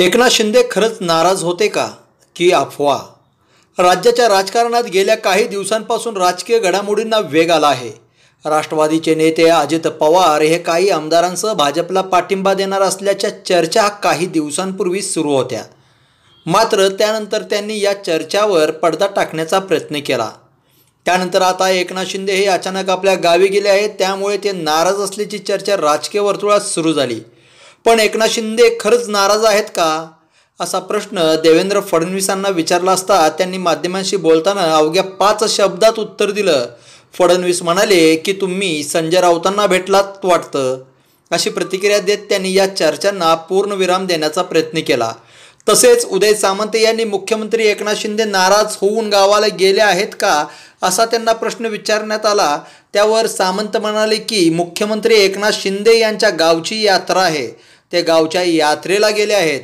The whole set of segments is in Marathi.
एकनाथ शिंदे खरंच नाराज होते का की अफवा राज्याच्या राजकारणात गेल्या काही दिवसांपासून राजकीय घडामोडींना वेग आला आहे राष्ट्रवादीचे नेते अजित पवार हे काही आमदारांसह भाजपला पाठिंबा देणार असल्याच्या चर्चा काही दिवसांपूर्वी सुरू होत्या मात्र त्यानंतर त्यांनी या चर्चावर पडदा टाकण्याचा प्रयत्न केला त्यानंतर आता एकनाथ शिंदे हे अचानक आपल्या गावी गेले आहेत त्यामुळे ते नाराज असल्याची चर्चा राजकीय वर्तुळात सुरू झाली पण एकनाथ शिंदे खरंच नाराज आहेत का असा प्रश्न देवेंद्र फडणवीसांना विचारला असता त्यांनी माध्यमांशी बोलताना अवघ्या पाच शब्दात उत्तर दिलं फडणवीस म्हणाले की तुम्ही संजय राऊतांना भेटलात वाटतं अशी प्रतिक्रिया देत त्यांनी या चर्चांना विराम देण्याचा प्रयत्न केला तसेच उदय सामंत यांनी मुख्यमंत्री एकनाथ शिंदे नाराज होऊन गावाला गेले आहेत का असा त्यांना प्रश्न विचारण्यात आला त्यावर सामंत म्हणाले की मुख्यमंत्री एकनाथ शिंदे यांच्या गावची यात्रा आहे ते गावच्या यात्रेला गेले आहेत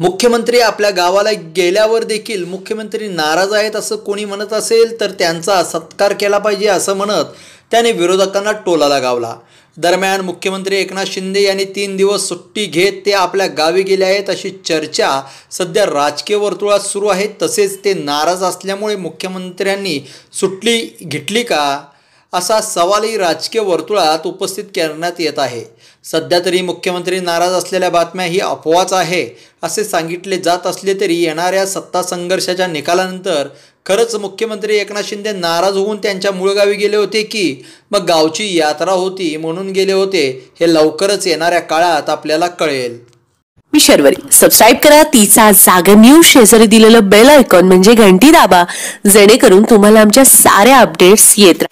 मुख्यमंत्री आपल्या गावाला गेल्यावर देखील मुख्यमंत्री नाराज आहेत असं कोणी म्हणत असेल तर त्यांचा सत्कार केला पाहिजे असं म्हणत त्याने विरोधकांना टोला लागावला दरम्यान मुख्यमंत्री एकनाथ शिंदे यांनी तीन दिवस सुट्टी घेत ते आपल्या गावी गेले आहेत अशी चर्चा सध्या राजकीय वर्तुळात सुरू आहे तसेच ते नाराज असल्यामुळे मुख्यमंत्र्यांनी सुट्टी घेतली का असा सवालही राजकीय वर्तुळात उपस्थित करण्यात येत आहे सध्या तरी मुख्यमंत्री नाराज असलेल्या बातम्या ही अपवाच आहे असे सांगितले जात असले तरी येणाऱ्या सत्ता संघर्षाच्या निकालानंतर खरंच मुख्यमंत्री एकनाथ शिंदे नाराज होऊन त्यांच्या मूळ गावी गेले होते की मग गावची यात्रा होती म्हणून गेले होते हे लवकरच येणाऱ्या काळात आपल्याला कळेल मी शर्वरी सबस्क्राईब करा तिचा जागर न्यूज शेजारी दिलेलं बेल आयकॉन म्हणजे घंटी दाबा जेणेकरून तुम्हाला आमच्या साऱ्या अपडेट्स येत